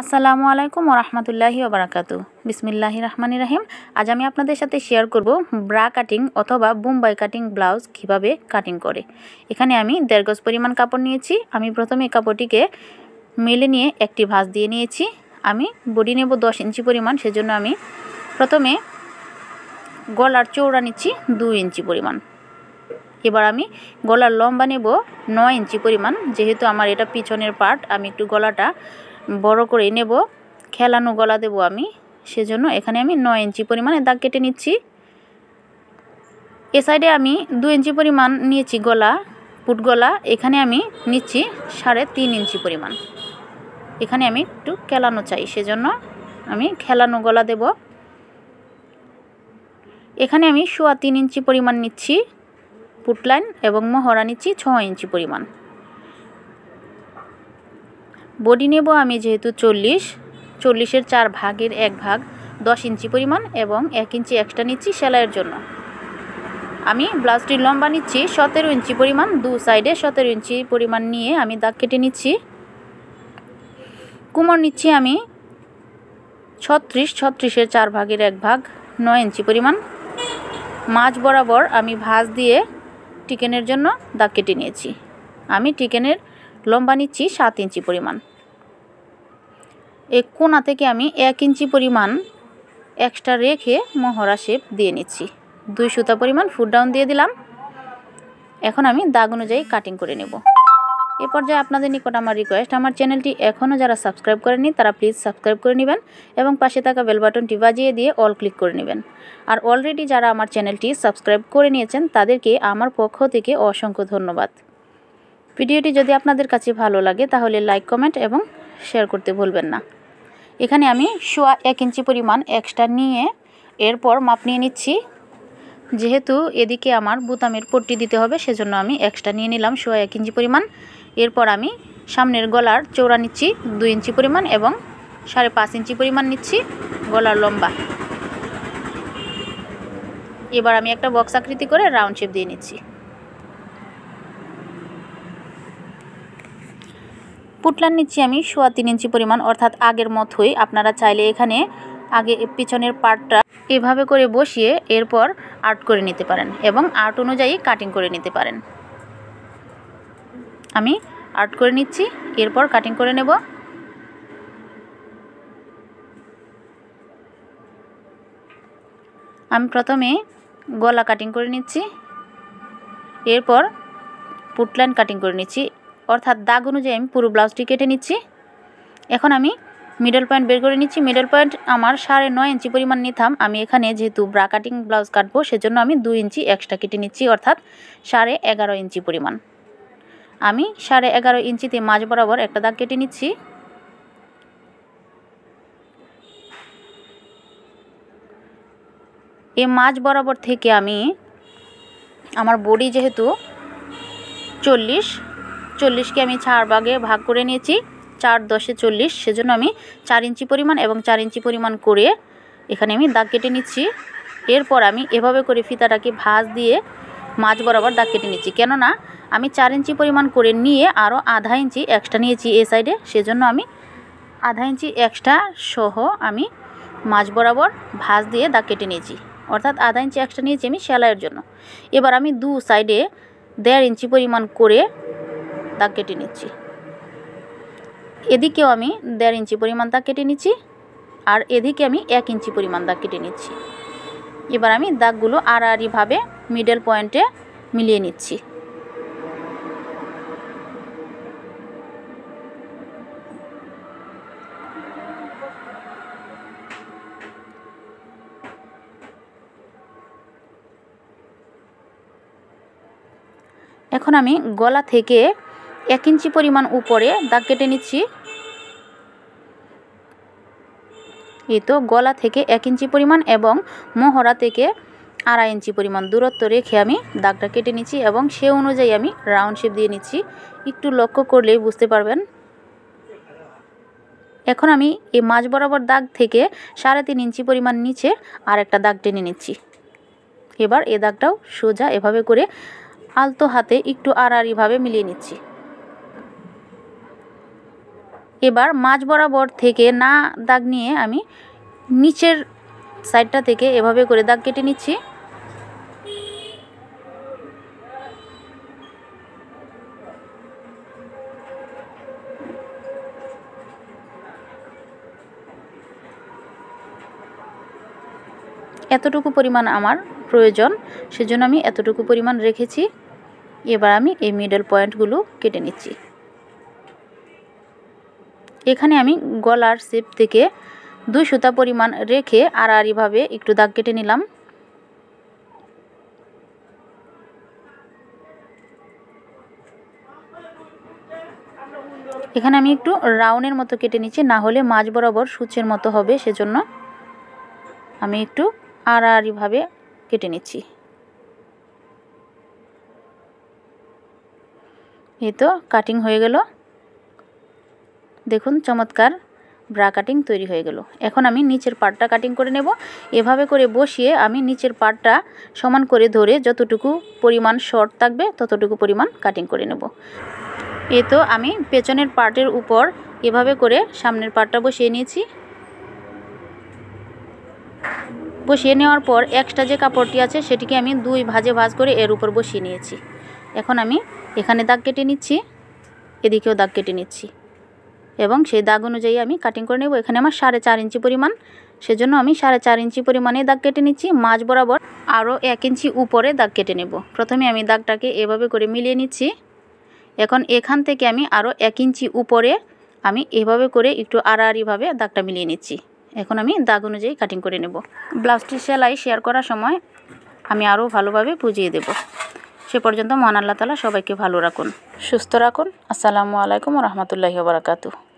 আসসালামু আলাইকুম রহমতুল্লাহি ওবরাকাতু বিসমিল্লাহি রহমানি রাহিম আজ আমি আপনাদের সাথে শেয়ার করব ব্রা কাটিং অথবা বুম্বাই কাটিং ব্লাউজ কিভাবে কাটিং করে এখানে আমি দেড় গজ পরিমাণ কাপড় নিয়েছি আমি প্রথমে কাপড়টিকে মেলে নিয়ে একটি ভাঁজ দিয়ে নিয়েছি আমি বডি নেব দশ ইঞ্চি পরিমাণ সেজন্য আমি প্রথমে গলার চৌড়া নিচ্ছি দু ইঞ্চি পরিমাণ এবার আমি গলার লম্বা নেব নয় ইঞ্চি পরিমাণ যেহেতু আমার এটা পিছনের পার্ট আমি একটু গলাটা বড় করে নেব খেলানো গলা দেব আমি সেজন্য এখানে আমি নয় ইঞ্চি পরিমাণে দাগ কেটে নিচ্ছি এ সাইডে আমি দু ইঞ্চি পরিমাণ নিয়েছি গলা পুট গলা এখানে আমি নিচ্ছি সাড়ে তিন ইঞ্চি পরিমাণ এখানে আমি একটু খেলানো চাই সেজন্য আমি খেলানো গলা দেব এখানে আমি সোয়া তিন ইঞ্চি পরিমাণ নিচ্ছি পুটলাইন এবং মহড়া নিচ্ছি ছ ইঞ্চি পরিমাণ বডি নেব আমি যেহেতু চল্লিশ চল্লিশের চার ভাগের এক ভাগ দশ ইঞ্চি পরিমাণ এবং এক ইঞ্চি এক্সট্রা নিচ্ছি সেলাইয়ের জন্য আমি ব্লাউজটির লম্বা নিচ্ছি সতেরো ইঞ্চি পরিমাণ দু সাইডে সতেরো ইঞ্চি পরিমাণ নিয়ে আমি দাগ কেটে নিচ্ছি কুমর নিচ্ছি আমি ছত্রিশ ছত্রিশের চার ভাগের এক ভাগ নয় ইঞ্চি পরিমাণ মাছ বরাবর আমি ভাজ দিয়ে টিকেনের জন্য দাগ কেটে নিয়েছি আমি টিকেনের লম্বা নিচ্ছি সাত ইঞ্চি পরিমাণ এই কোনা থেকে আমি এক ইঞ্চি পরিমাণ এক্সট্রা রেখে মহড়া শেপ দিয়ে নিচ্ছি দুই সুতা পরিমাণ ফুট ডাউন দিয়ে দিলাম এখন আমি দাগ অনুযায়ী কাটিং করে নেব এ পর্যায়ে আপনাদের নিকট আমার রিকোয়েস্ট আমার চ্যানেলটি এখনও যারা সাবস্ক্রাইব করেনি তারা প্লিজ সাবস্ক্রাইব করে নেবেন এবং পাশে থাকা বেল বাটনটি বাজিয়ে দিয়ে অল ক্লিক করে নেবেন আর অলরেডি যারা আমার চ্যানেলটি সাবস্ক্রাইব করে নিয়েছেন তাদেরকে আমার পক্ষ থেকে অসংখ্য ধন্যবাদ ভিডিওটি যদি আপনাদের কাছে ভালো লাগে তাহলে লাইক কমেন্ট এবং শেয়ার করতে ভুলবেন না এখানে আমি সোয়া এক ইঞ্চি পরিমাণ এক্সট্রা নিয়ে এরপর মাপ নিয়ে নিচ্ছি যেহেতু এদিকে আমার বুতামের পট্টি দিতে হবে সেজন্য আমি এক্সট্রা নিয়ে নিলাম সোয়া এক ইঞ্চি পরিমাণ এরপর আমি সামনের গলার চৌড়া নিচ্ছি দুই ইঞ্চি পরিমাণ এবং সাড়ে পাঁচ ইঞ্চি পরিমাণ নিচ্ছি গলার লম্বা এবার আমি একটা বক্স আকৃতি করে রাউন্ড শেপ দিয়ে নিচ্ছি পুটলার নিচে আমি সোয়া তিন ইঞ্চি পরিমাণ অর্থাৎ আগের মতোই আপনারা চাইলে এখানে আগে পিছনের পার্টটা এভাবে করে বসিয়ে এরপর আর্ট করে নিতে পারেন এবং আর্ট অনুযায়ী কাটিং করে নিতে পারেন আমি আর্ট করে নিচ্ছি এরপর কাটিং করে নেব আমি প্রথমে গলা কাটিং করে নিচ্ছি এরপর পুটলাইন কাটিং করে নিচ্ছি অর্থাৎ দাগ অনুযায়ী আমি পুরো ব্লাউজটি কেটে নিচ্ছি এখন আমি মিডল পয়েন্ট বের করে নিচ্ছি মিডল পয়েন্ট আমার সাড়ে নয় ইঞ্চি পরিমাণ নিতাম আমি এখানে যেহেতু ব্রা কাটিং ব্লাউজ কাটবো সেজন্য আমি দুই ইঞ্চি এক্সট্রা কেটে নিচ্ছি অর্থাৎ সাড়ে এগারো ইঞ্চি পরিমাণ আমি সাড়ে এগারো ইঞ্চিতে মাঝ বরাবর একটা দাগ কেটে নিচ্ছি এই মাঝ বরাবর থেকে আমি আমার বডি যেহেতু চল্লিশ চল্লিশকে আমি চার ভাগে ভাগ করে নিয়েছি চার দশে চল্লিশ সেজন্য আমি চার ইঞ্চি পরিমাণ এবং চার ইঞ্চি পরিমাণ করে এখানে আমি দাগ কেটে নিচ্ছি এরপর আমি এভাবে করে ফিতাটাকে ভাঁজ দিয়ে মাছ বরাবর দাগ কেটে নিচ্ছি কেননা আমি চার ইঞ্চি পরিমাণ করে নিয়ে আরও আধা ইঞ্চি এক্সট্রা নিয়েছি এ সাইডে সেজন্য আমি আধা ইঞ্চি এক্সট্রা সহ আমি মাছ বরাবর ভাঁজ দিয়ে দাগ কেটে নিয়েছি অর্থাৎ আধা ইঞ্চি এক্সট্রা নিয়েছি আমি সেলাইয়ের জন্য এবার আমি দু সাইডে দেড় ইঞ্চি পরিমাণ করে দাগ কেটে নিচ্ছি এদিকেও আমি দেড় ইঞ্চি পরিমাণ দাগ কেটে নিচ্ছি আর এদিকে আমি এক ইঞ্চি পরিমাণ দাগ কেটে নিচ্ছি এবার আমি দাগগুলো আড়াআড়িভাবে মিডল পয়েন্টে মিলিয়ে নিচ্ছি এখন আমি গলা থেকে এক ইঞ্চি পরিমাণ উপরে দাগ কেটে নিচ্ছি এই তো গলা থেকে এক ইঞ্চি পরিমাণ এবং মোহরা থেকে আড়াই ইঞ্চি পরিমাণ দূরত্ব রেখে আমি দাগটা কেটে নিচ্ছি এবং সে অনুযায়ী আমি রাউন্ড শেপ দিয়ে নিচ্ছি একটু লক্ষ্য করলেই বুঝতে পারবেন এখন আমি এই মাঝ বরাবর দাগ থেকে সাড়ে তিন ইঞ্চি পরিমাণ নিচে আর একটা দাগ টেনে নিচ্ছি এবার এ দাগটাও সোজা এভাবে করে আলতো হাতে একটু আড়াআড়িভাবে মিলিয়ে নিচ্ছি এবার মাঝ বরাবর থেকে না দাগ নিয়ে আমি নিচের সাইডটা থেকে এভাবে করে দাগ কেটে নিচ্ছি এতটুকু পরিমাণ আমার প্রয়োজন সেজন্য আমি এতটুকু পরিমাণ রেখেছি এবার আমি এই মিডল পয়েন্টগুলো কেটে নিচ্ছি এখানে আমি গলার শেপ থেকে দুই সুতা পরিমাণ রেখে আড়াআড়িভাবে একটু দাগ কেটে নিলাম এখানে আমি একটু রাউনের মতো কেটে নিচ্ছি না হলে মাছ বরাবর সূচের মতো হবে সেজন্য আমি একটু আড়াআড়িভাবে কেটে নিচ্ছি এই তো কাটিং হয়ে গেল দেখুন চমৎকার ব্রা কাটিং তৈরি হয়ে গেল এখন আমি নিচের পাটটা কাটিং করে নেব এভাবে করে বসিয়ে আমি নিচের পাটটা সমান করে ধরে যতটুকু পরিমাণ শর্ট থাকবে ততটুকু পরিমাণ কাটিং করে নেব এ তো আমি পেছনের পার্টের উপর এভাবে করে সামনের পাটটা বসিয়ে নিয়েছি বসিয়ে নেওয়ার পর এক্সট্রা যে কাপড়টি আছে সেটিকে আমি দুই ভাজে ভাজ করে এর উপর বসিয়ে নিয়েছি এখন আমি এখানে দাগ কেটে নিচ্ছি এদিকেও দাগ কেটে নিচ্ছি এবং সেই দাগ অনুযায়ী আমি কাটিং করে নেব এখানে আমার সাড়ে চার ইঞ্চি পরিমাণ সেজন্য আমি সাড়ে চার ইঞ্চি পরিমাণে দাগ কেটে নিচ্ছি মাছ বরাবর আরও এক ইঞ্চি উপরে দাগ কেটে নেব প্রথমে আমি দাগটাকে এভাবে করে মিলিয়ে নিচ্ছি এখন এখান থেকে আমি আরও এক ইঞ্চি উপরে আমি এভাবে করে একটু আড়াআড়িভাবে দাগটা মিলিয়ে নিচ্ছি এখন আমি দাগ অনুযায়ী কাটিং করে নেব ব্লাউজটি সেলাই শেয়ার করার সময় আমি আরও ভালোভাবে বুঝিয়ে দেব সে পর্যন্ত মহান আল্লাহ তালা সবাইকে ভালো রাখুন সুস্থ রাখুন আসসালামু আলাইকুম রহমতুল্লাহ বারাকাতু